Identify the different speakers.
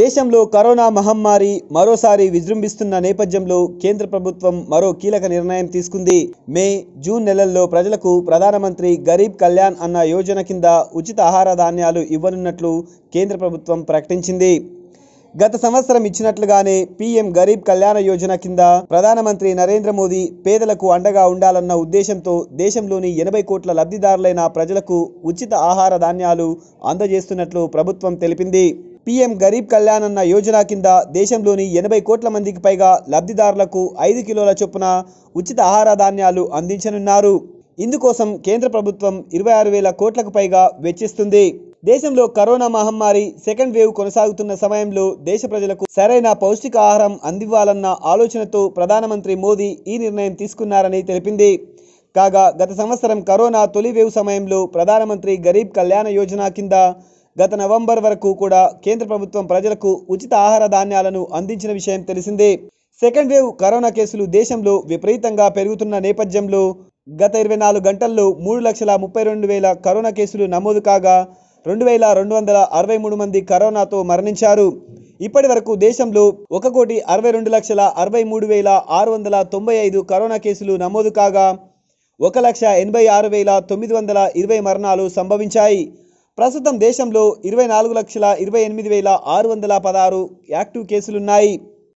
Speaker 1: దేశంలో కరోనా మహమ్మారి మరోసారి విజృంభిస్తున్న నేపథ్యంలో కేంద్ర ప్రభుత్వం మరో కీలక నిర్ణయం తీసుకుంది మే జూన్ నెలల్లో ప్రజలకు ప్రధానమంత్రి గరీబ్ కళ్యాణ్ అన్న యోజన కింద ఉచిత ఆహార ధాన్యాలు ఇవ్వనున్నట్లు కేంద్ర ప్రభుత్వం ప్రకటించింది గత సంవత్సరం ఇచ్చినట్లుగానే పీఎం గరీబ్ కళ్యాణ యోజన కింద ప్రధానమంత్రి నరేంద్ర మోదీ పేదలకు అండగా ఉండాలన్న ఉద్దేశంతో దేశంలోని ఎనభై కోట్ల లబ్ధిదారులైన ప్రజలకు ఉచిత ఆహార ధాన్యాలు అందజేస్తున్నట్లు ప్రభుత్వం తెలిపింది పీఎం గరీబ్ కళ్యాణ్ అన్న యోజన కింద దేశంలోని ఎనభై కోట్ల మందికి పైగా లబ్ధిదారులకు ఐదు కిలోల చొప్పున ఉచిత ఆహార ధాన్యాలు అందించనున్నారు ఇందుకోసం కేంద్ర ప్రభుత్వం ఇరవై ఆరు వేల కోట్లకు పైగా వెచ్చిస్తుంది దేశంలో కరోనా మహమ్మారి సెకండ్ వేవ్ కొనసాగుతున్న సమయంలో దేశ ప్రజలకు సరైన పౌష్టిక ఆహారం అందివ్వాలన్న ఆలోచనతో ప్రధానమంత్రి మోదీ ఈ నిర్ణయం తీసుకున్నారని తెలిపింది కాగా గత సంవత్సరం కరోనా తొలి వేవ్ సమయంలో ప్రధానమంత్రి గరీబ్ కళ్యాణ యోజన కింద గత నవంబర్ వరకు కూడా కేంద్ర ప్రభుత్వం ప్రజలకు ఉచిత ఆహార ధాన్యాలను అందించిన విషయం తెలిసిందే సెకండ్ వేవ్ కరోనా కేసులు దేశంలో విపరీతంగా పెరుగుతున్న నేపథ్యంలో గత ఇరవై నాలుగు గంటల్లో మూడు లక్షల ముప్పై రెండు వేల కరోనా కేసులు నమోదు కాగా రెండు వేల రెండు వందల అరవై మూడు మంది కరోనాతో మరణించారు ఇప్పటి వరకు దేశంలో ఒక కోటి అరవై రెండు లక్షల అరవై మూడు వేల ఆరు వందల తొంభై ఐదు కరోనా కేసులు నమోదు కాగా ఒక లక్ష ఎనభై ఆరు వేల తొమ్మిది వందల ఇరవై మరణాలు సంభవించాయి ప్రస్తుతం దేశంలో ఇరవై నాలుగు లక్షల ఇరవై ఎనిమిది వేల ఆరు వందల పదహారు యాక్టివ్ కేసులున్నాయి